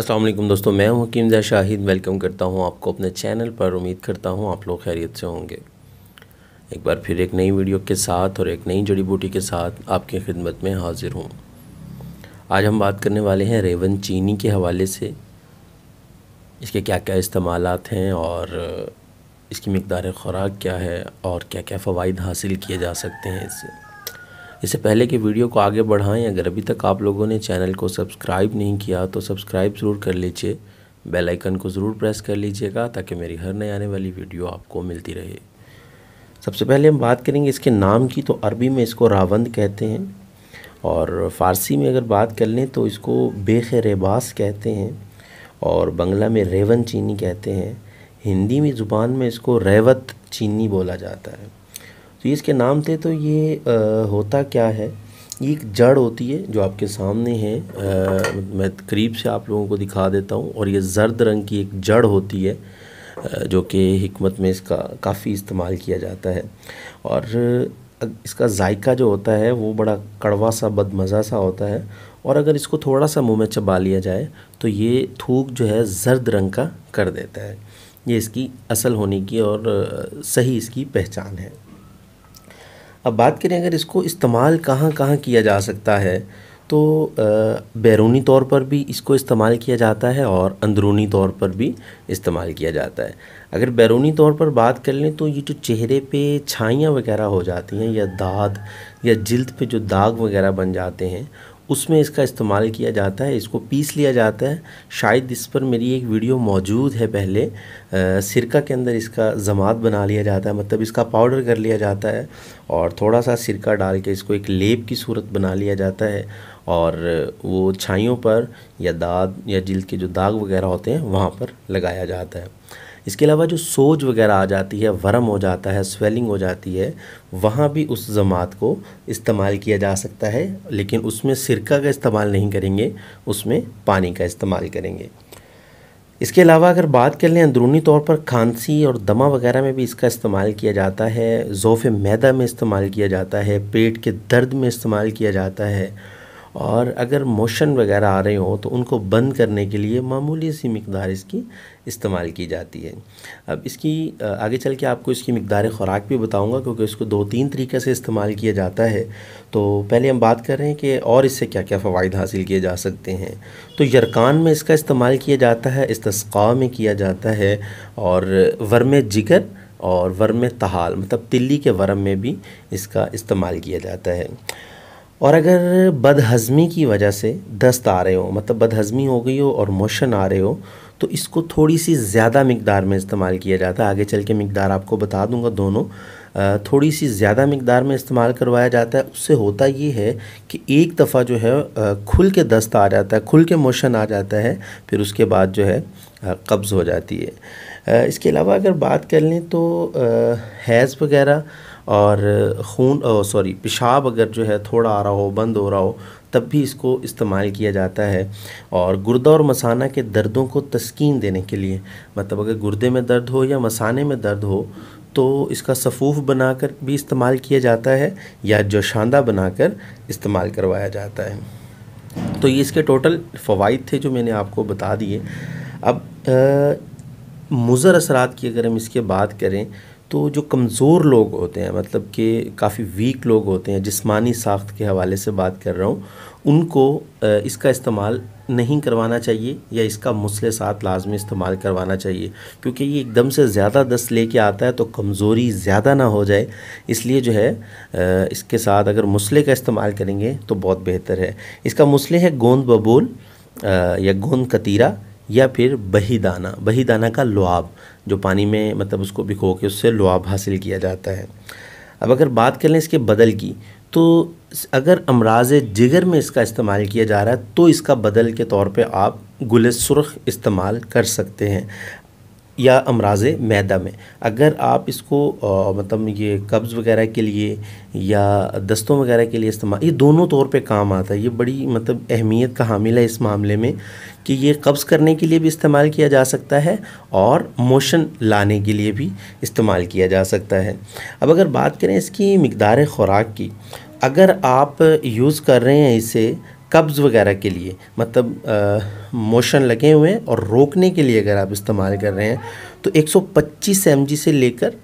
السلام علیکم دوستوں میں ہوں حکیم زہ شاہد ویلکم کرتا ہوں آپ کو اپنے چینل پر امید کرتا ہوں آپ لوگ خیریت سے ہوں گے ایک بار پھر ایک نئی ویڈیو کے ساتھ اور ایک نئی جڑی بوٹی کے ساتھ آپ کی خدمت میں حاضر ہوں آج ہم بات کرنے والے ہیں ریون چینی کے حوالے سے اس کے کیا کیا استعمالات ہیں اور اس کی مقدار خوراک کیا ہے اور کیا کیا فوائد حاصل کیے جا سکتے ہیں اس سے اس سے پہلے کے ویڈیو کو آگے بڑھائیں اگر ابھی تک آپ لوگوں نے چینل کو سبسکرائب نہیں کیا تو سبسکرائب ضرور کر لیجئے بیل آئیکن کو ضرور پریس کر لیجئے گا تاکہ میری ہر نئے آنے والی ویڈیو آپ کو ملتی رہے سب سے پہلے ہم بات کریں گے اس کے نام کی تو عربی میں اس کو راوند کہتے ہیں اور فارسی میں اگر بات کر لیں تو اس کو بیخ ریباس کہتے ہیں اور بنگلہ میں ریون چینی کہتے ہیں ہندی میں زبان میں اس کو ریوت چینی بولا جاتا ہے تو اس کے نام تھے تو یہ ہوتا کیا ہے یہ ایک جڑ ہوتی ہے جو آپ کے سامنے ہے میں قریب سے آپ لوگوں کو دکھا دیتا ہوں اور یہ زرد رنگ کی ایک جڑ ہوتی ہے جو کہ حکمت میں اس کا کافی استعمال کیا جاتا ہے اور اس کا ذائقہ جو ہوتا ہے وہ بڑا کڑوا سا بد مزہ سا ہوتا ہے اور اگر اس کو تھوڑا سا منہ میں چبا لیا جائے تو یہ تھوک جو ہے زرد رنگ کا کر دیتا ہے یہ اس کی اصل ہونے کی اور صحیح اس کی پہچان ہے اب بات کریں اگر اس کو استعمال کہاں کہاں کیا جا سکتا ہے تو بیرونی طور پر بھی اس کو استعمال کیا جاتا ہے اور اندرونی طور پر بھی استعمال کیا جاتا ہے اگر بیرونی طور پر بات کر لیں تو یہ جو چہرے پہ چھائیاں وغیرہ ہو جاتی ہیں یا داد یا جلد پہ جو داغ وغیرہ بن جاتے ہیں اس میں اس کا استعمال کیا جاتا ہے اس کو پیس لیا جاتا ہے شاید اس پر میری ایک ویڈیو موجود ہے پہلے سرکہ کے اندر اس کا زماعت بنا لیا جاتا ہے مطلب اس کا پاؤڈر کر لیا جاتا ہے اور تھوڑا سا سرکہ ڈال کے اس کو ایک لیپ کی صورت بنا لیا جاتا ہے اور وہ چھائیوں پر یا داد یا جلد کے جو داغ وغیرہ ہوتے ہیں وہاں پر لگایا جاتا ہے اس کے علاوہ جو سوج وغیرہ آ جاتی ہے ورم ہو جاتا ہے سویلنگ ہو جاتی ہے وہاں بھی اس زماعت کو استعمال کیا جا سکتا ہے لیکن اس میں سرکہ کا استعمال نہیں کریں گے اس میں پانی کا استعمال کریں گے اس کے علاوہ اگر بات کر لیں اندرونی طور پر کھانسی اور دمہ وغیرہ میں بھی اس کا استعمال کیا جاتا ہے زوف میدہ میں استعمال کیا جاتا ہے پیٹ کے درد میں استعمال کیا جاتا ہے اور اگر موشن وغیرہ آ رہے ہوں تو ان کو بند کرنے کے لیے معمولی سی مقدار اس کی استعمال کی جاتی ہے اب اس کی آگے چل کے آپ کو اس کی مقدار خوراک بھی بتاؤں گا کیونکہ اس کو دو تین طریقے سے استعمال کیا جاتا ہے تو پہلے ہم بات کر رہے ہیں کہ اور اس سے کیا کیا فوائد حاصل کیے جا سکتے ہیں تو یرکان میں اس کا استعمال کیا جاتا ہے استسقا میں کیا جاتا ہے اور ورم جگر اور ورم تحال مطلب تلی کے ورم میں بھی اس کا استعمال کیا جاتا ہے اور اگر بد ہضمی کی وجہ سے دست آ رہے ہو مطلب بد ہضمی ہو گئی ہو اور موشن آ رہے ہو تو اس کو تھوڑی سی زیادہ مقدار میں استعمال کیا جاتا ہے آگے چل کے مقدار آپ کو بتا دوں گا دونوں تھوڑی سی زیادہ مقدار میں استعمال کروایا جاتا ہے اس سے ہوتا یہ ہے کہ ایک دفعہ جو ہے کھل کے دست آ جاتا ہے کھل کے موشن آ جاتا ہے پھر اس کے بعد جو ہے قبض ہو جاتی ہے اس کے علاوہ اگر بات کر لیں تو حیض وغیرہ اور خون سوری پیشاب اگر جو ہے تھوڑا آ رہا ہو بند ہو رہا ہو تب بھی اس کو استعمال کیا جاتا ہے اور گردہ اور مسانہ کے دردوں کو تسکین دینے کے لیے مطلب اگر گردے میں درد ہو یا مسانے میں درد ہو تو اس کا صفوف بنا کر بھی استعمال کیا جاتا ہے یا جو شاندہ بنا کر استعمال کروایا جاتا ہے تو یہ اس کے ٹوٹل فوائد تھے جو میں نے آپ کو بتا دیے اب مضر اثرات کی اگر ہم اس کے بات کریں تو جو کمزور لوگ ہوتے ہیں مطلب کہ کافی ویک لوگ ہوتے ہیں جسمانی ساخت کے حوالے سے بات کر رہا ہوں ان کو اس کا استعمال نہیں کروانا چاہیے یا اس کا مسئلے ساتھ لازمی استعمال کروانا چاہیے کیونکہ یہ ایک دم سے زیادہ دست لے کے آتا ہے تو کمزوری زیادہ نہ ہو جائے اس لیے جو ہے اس کے ساتھ اگر مسئلے کا استعمال کریں گے تو بہت بہتر ہے اس کا مسئلے ہے گوند ببول یا گوند کتیرہ یا پھر بہی دانہ بہی دانہ کا لعاب جو پانی میں مطلب اس کو بھکو کے اس سے لعاب حاصل کیا جاتا ہے اب اگر بات کر لیں اس کے بدل کی تو اگر امراض جگر میں اس کا استعمال کیا جا رہا ہے تو اس کا بدل کے طور پہ آپ گل سرخ استعمال کر سکتے ہیں یا امراض میدہ میں اگر آپ اس کو مطلب یہ قبض وغیرہ کے لیے یا دستوں وغیرہ کے لیے استعمال یہ دونوں طور پہ کام آتا ہے یہ بڑی مطلب اہمیت کا حامل ہے اس معاملے میں کہ یہ قبض کرنے کے لیے بھی استعمال کیا جا سکتا ہے اور موشن لانے کے لیے بھی استعمال کیا جا سکتا ہے اب اگر بات کریں اس کی مقدار خوراک کی اگر آپ یوز کر رہے ہیں اسے قبض وغیرہ کے لیے مطلب موشن لگے ہوئے ہیں اور روکنے کے لیے اگر آپ استعمال کر رہے ہیں تو ایک سو پچیس ایم جی سے لے کر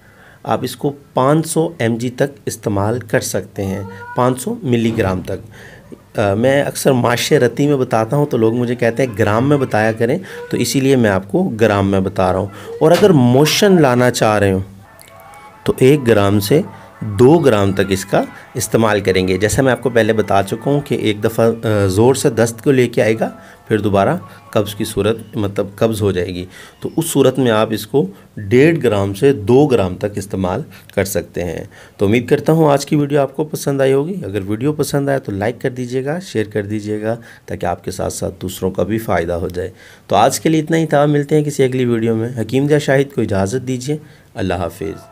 آپ اس کو پانچ سو ایم جی تک استعمال کر سکتے ہیں پانچ سو ملی گرام تک میں اکثر معاشرتی میں بتاتا ہوں تو لوگ مجھے کہتے ہیں گرام میں بتایا کریں تو اسی لیے میں آپ کو گرام میں بتا رہا ہوں اور اگر موشن لانا چاہ رہے ہوں تو ایک گرام سے دو گرام تک اس کا استعمال کریں گے جیسے میں آپ کو پہلے بتا چکا ہوں کہ ایک دفعہ زور سے دست کو لے کے آئے گا پھر دوبارہ قبض کی صورت مطلب قبض ہو جائے گی تو اس صورت میں آپ اس کو ڈیڑھ گرام سے دو گرام تک استعمال کر سکتے ہیں تو امید کرتا ہوں آج کی ویڈیو آپ کو پسند آئی ہوگی اگر ویڈیو پسند آئے تو لائک کر دیجیے گا شیئر کر دیجیے گا تاکہ آپ کے ساتھ ساتھ دوسروں کا بھی فائدہ ہو جائے تو آج کے لیے اتنا ہی تھا ملتے ہیں کسی اگلی ویڈیو میں حکیم جا شاہد کو اجازت دیجیے اللہ حافظ